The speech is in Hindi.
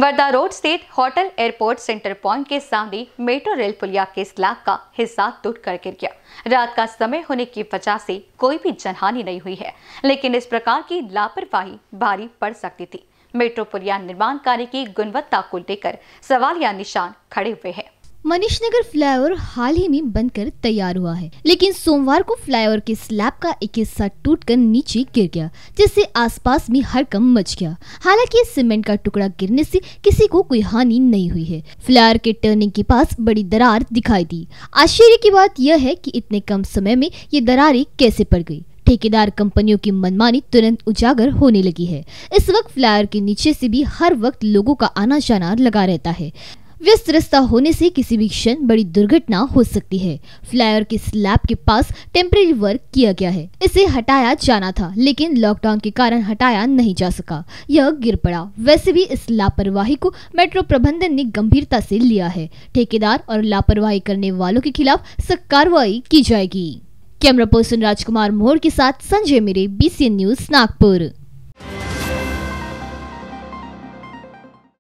वर्धा रोड स्थित होटल एयरपोर्ट सेंटर पॉइंट के सामने मेट्रो रेल पुलिया के स्लैब का हिस्सा टूट कर गिर गया रात का समय होने की वजह से कोई भी जनहानि नहीं हुई है लेकिन इस प्रकार की लापरवाही भारी पड़ सकती थी मेट्रो पुलिया निर्माण कार्य की गुणवत्ता को लेकर सवाल या निशान खड़े हुए हैं मनीष नगर फ्लाईओवर हाल ही में बनकर तैयार हुआ है लेकिन सोमवार को फ्लाईओवर के स्लैब का एक हिस्सा टूटकर नीचे गिर गया जिससे आसपास में हरकम मच गया हालांकि सीमेंट का टुकड़ा गिरने से किसी को कोई हानि नहीं हुई है फ्लाईओवर के टर्निंग के पास बड़ी दरार दिखाई दी आश्चर्य की बात यह है की इतने कम समय में ये दरारे कैसे पड़ गयी ठेकेदार कंपनियों की मनमानी तुरंत उजागर होने लगी है इस वक्त फ्लायर के नीचे से भी हर वक्त लोगों का आना जाना लगा रहता है व्यस्त रास्ता होने से किसी भी क्षण बड़ी दुर्घटना हो सकती है फ्लाईओवर के स्लैब के पास टेम्परेरी वर्क किया गया है इसे हटाया जाना था लेकिन लॉकडाउन के कारण हटाया नहीं जा सका यह गिर पड़ा वैसे भी इस लापरवाही को मेट्रो प्रबंधन ने गंभीरता से लिया है ठेकेदार और लापरवाही करने वालों के खिलाफ सख्त कार्रवाई की जाएगी कैमरा पर्सन राजकुमार मोहर के साथ संजय मेरे बी न्यूज नागपुर